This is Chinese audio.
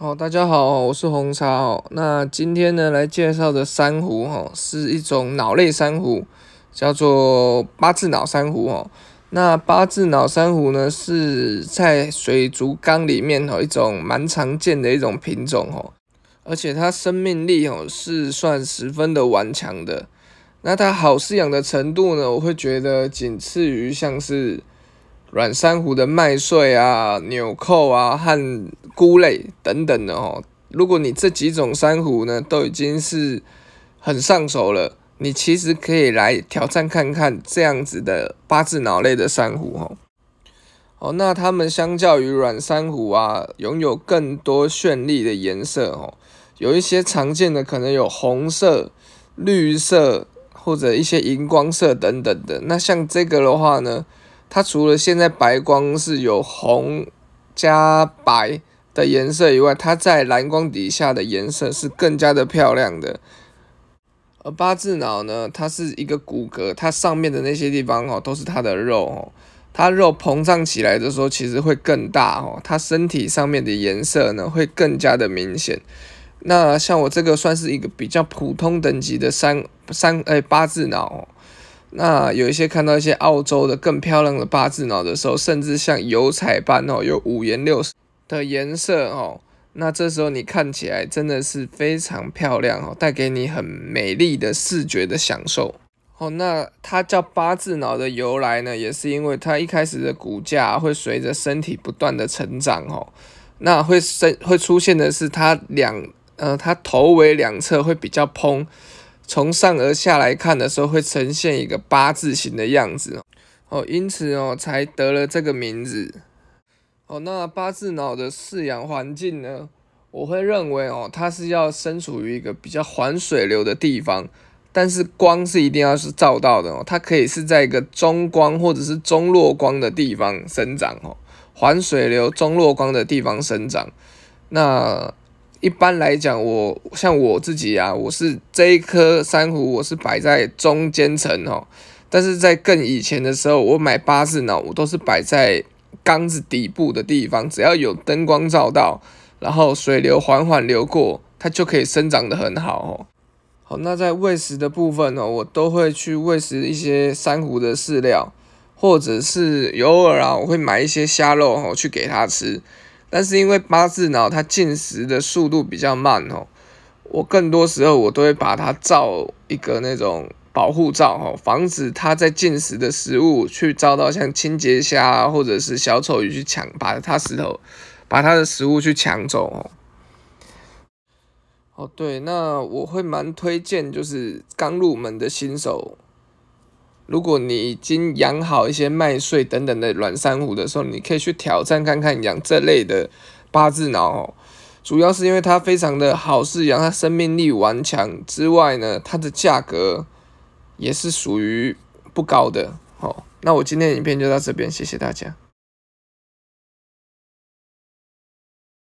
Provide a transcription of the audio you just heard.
哦，大家好，我是红茶哦。那今天呢，来介绍的珊瑚哦，是一种脑类珊瑚，叫做八字脑珊瑚哦。那八字脑珊瑚呢，是在水族缸里面哦一种蛮常见的一种品种哦，而且它生命力哦是算十分的顽强的。那它好饲养的程度呢，我会觉得仅次于像是。软珊瑚的麦穗啊、纽扣啊和菇类等等的哦。如果你这几种珊瑚呢都已经是很上手了，你其实可以来挑战看看这样子的八字脑类的珊瑚哦。哦，那它们相较于软珊瑚啊，拥有更多绚丽的颜色哦。有一些常见的可能有红色、绿色或者一些荧光色等等的。那像这个的话呢？它除了现在白光是有红加白的颜色以外，它在蓝光底下的颜色是更加的漂亮的。而八字脑呢，它是一个骨骼，它上面的那些地方哦，都是它的肉哦。它肉膨胀起来的时候，其实会更大哦。它身体上面的颜色呢，会更加的明显。那像我这个算是一个比较普通等级的三三哎八字脑。哦。那有一些看到一些澳洲的更漂亮的八字脑的时候，甚至像油彩般哦，有五颜六色的颜色哦。那这时候你看起来真的是非常漂亮哦，带给你很美丽的视觉的享受哦。那它叫八字脑的由来呢，也是因为它一开始的骨架会随着身体不断的成长哦，那会生会出现的是它两呃，它头尾两侧会比较蓬。从上而下来看的时候，会呈现一个八字形的样子哦，因此哦，才得了这个名字哦。那八字脑的饲养环境呢？我会认为哦，它是要身处于一个比较环水流的地方，但是光是一定要是照到的哦。它可以是在一个中光或者是中弱光的地方生长哦，环水流、中弱光的地方生长，那。一般来讲，我像我自己啊，我是这一颗珊瑚，我是摆在中间层哦。但是在更以前的时候，我买八字呢，我都是摆在缸子底部的地方，只要有灯光照到，然后水流缓缓流过，它就可以生长得很好哦。好，那在喂食的部分呢，我都会去喂食一些珊瑚的饲料，或者是有偶尔啊，我会买一些虾肉哦去给它吃。但是因为八字脑它进食的速度比较慢哦，我更多时候我都会把它罩一个那种保护罩哦，防止它在进食的食物去遭到像清洁虾或者是小丑鱼去抢，把它石头、把它的食物去抢走哦。哦，对，那我会蛮推荐，就是刚入门的新手。如果你已经养好一些麦穗等等的软珊瑚的时候，你可以去挑战看看养这类的八字脑哦。主要是因为它非常的好饲养，它生命力顽强之外呢，它的价格也是属于不高的。好，那我今天的影片就到这边，谢谢大家。